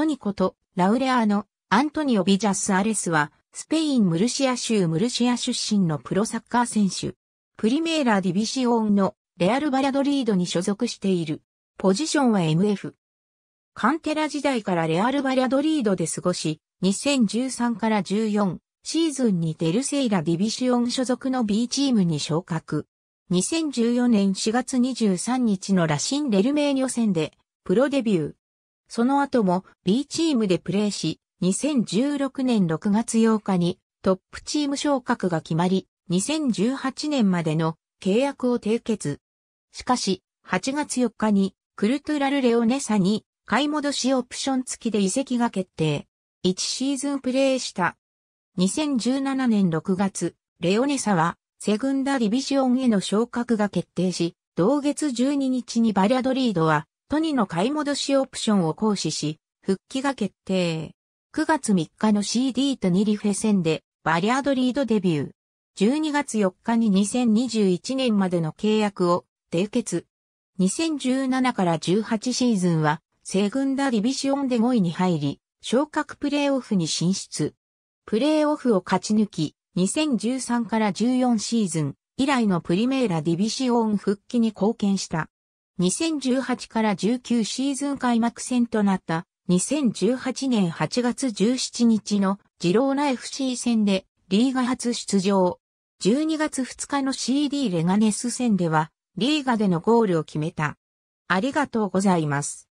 トニコとラウレアーノ、アントニオ・ビジャス・アレスは、スペイン・ムルシア州ムルシア出身のプロサッカー選手。プリメーラ・ディビシオンのレアル・バラドリードに所属している。ポジションは MF。カンテラ時代からレアル・バラドリードで過ごし、2013から14シーズンにデルセイラ・ディビシオン所属の B チームに昇格。2014年4月23日のラシン・デルメーニョ戦で、プロデビュー。その後も B チームでプレーし、2016年6月8日にトップチーム昇格が決まり、2018年までの契約を締結。しかし、8月4日にクルトゥラルレオネサに買い戻しオプション付きで移籍が決定。1シーズンプレーした。2017年6月、レオネサはセグンダディビジョンへの昇格が決定し、同月12日にバリャドリードはトニの買い戻しオプションを行使し、復帰が決定。9月3日の CD とニリフェ戦でバリアドリードデビュー。12月4日に2021年までの契約を締結。2017から18シーズンは、西軍ダディビシオンで5位に入り、昇格プレーオフに進出。プレーオフを勝ち抜き、2013から14シーズン以来のプリメーラディビシオン復帰に貢献した。2018から19シーズン開幕戦となった2018年8月17日のジローナ FC 戦でリーガ初出場。12月2日の CD レガネス戦ではリーガでのゴールを決めた。ありがとうございます。